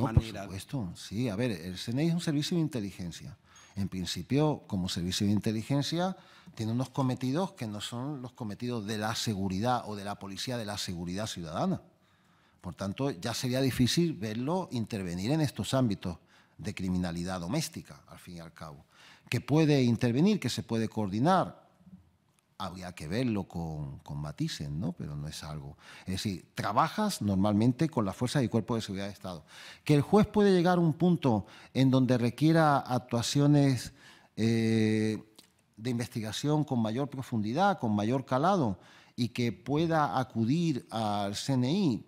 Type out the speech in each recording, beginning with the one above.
Por supuesto, sí. A ver, el CNI es un servicio de inteligencia. En principio, como servicio de inteligencia, tiene unos cometidos que no son los cometidos de la seguridad o de la policía de la seguridad ciudadana. Por tanto, ya sería difícil verlo intervenir en estos ámbitos de criminalidad doméstica, al fin y al cabo. Que puede intervenir, que se puede coordinar, habría que verlo con, con, matices, ¿no? Pero no es algo. Es decir, trabajas normalmente con la fuerzas y Cuerpo de seguridad de Estado. Que el juez puede llegar a un punto en donde requiera actuaciones eh, de investigación con mayor profundidad, con mayor calado, y que pueda acudir al CNI,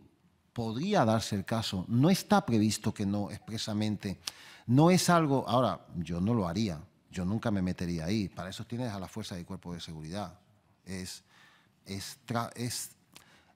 podría darse el caso. No está previsto que no expresamente. No es algo, ahora, yo no lo haría, yo nunca me metería ahí. Para eso tienes a la fuerza de cuerpo de seguridad. Es, es,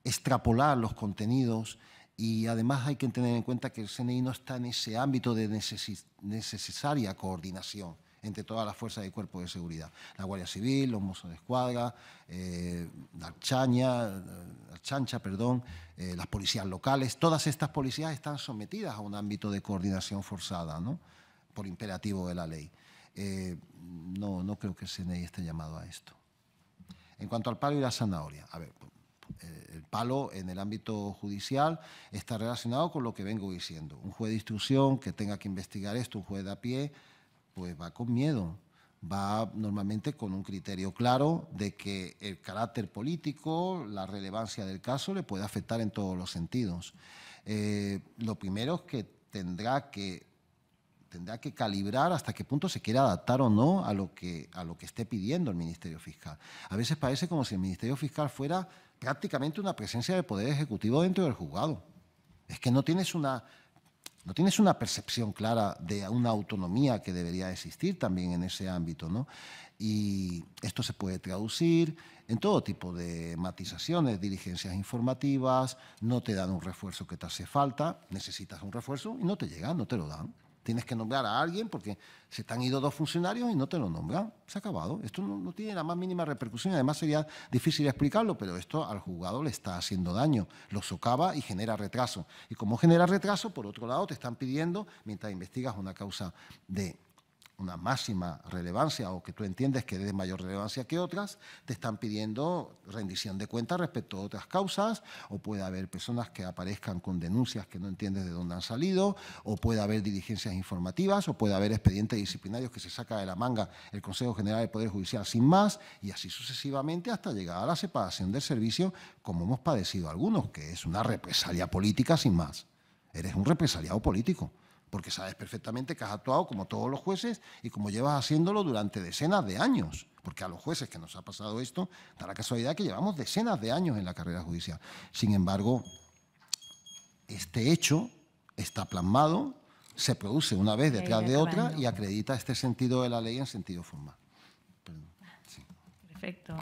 extrapolar los contenidos y además hay que tener en cuenta que el CNI no está en ese ámbito de necesaria coordinación entre todas las fuerzas de cuerpo de seguridad. La Guardia Civil, los Mossos de Escuadra, eh, eh, la Chancha, perdón, eh, las policías locales, todas estas policías están sometidas a un ámbito de coordinación forzada, ¿no? por imperativo de la ley. Eh, no, no creo que se esté llamado a esto. En cuanto al palo y la zanahoria, a ver, eh, el palo en el ámbito judicial está relacionado con lo que vengo diciendo. Un juez de instrucción que tenga que investigar esto, un juez de a pie, pues va con miedo, va normalmente con un criterio claro de que el carácter político, la relevancia del caso le puede afectar en todos los sentidos. Eh, lo primero es que tendrá que tendrá que calibrar hasta qué punto se quiere adaptar o no a lo que, a lo que esté pidiendo el Ministerio Fiscal. A veces parece como si el Ministerio Fiscal fuera prácticamente una presencia del Poder Ejecutivo dentro del juzgado. Es que no tienes una, no tienes una percepción clara de una autonomía que debería existir también en ese ámbito. ¿no? Y esto se puede traducir en todo tipo de matizaciones, diligencias informativas, no te dan un refuerzo que te hace falta, necesitas un refuerzo y no te llega, no te lo dan. Tienes que nombrar a alguien porque se te han ido dos funcionarios y no te lo nombran. Se ha acabado. Esto no, tiene la más mínima repercusión. Además, sería difícil explicarlo, pero esto al juzgado le está haciendo daño. Lo socava y genera retraso. Y como genera retraso, por otro lado, te están pidiendo, mientras investigas una causa de una máxima relevancia o que tú entiendes que es de mayor relevancia que otras, te están pidiendo rendición de cuentas respecto a otras causas, o puede haber personas que aparezcan con denuncias que no entiendes de dónde han salido, o puede haber diligencias informativas, o puede haber expedientes disciplinarios que se saca de la manga el Consejo General del Poder Judicial sin más, y así sucesivamente hasta llegar a la separación del servicio, como hemos padecido algunos, que es una represalia política sin más. Eres un represaliado político porque sabes perfectamente que has actuado como todos los jueces y como llevas haciéndolo durante decenas de años, porque a los jueces que nos ha pasado esto, da la casualidad que llevamos decenas de años en la carrera judicial. Sin embargo, este hecho está plasmado, se produce una vez detrás de otra y acredita este sentido de la ley en sentido formal. Perfecto.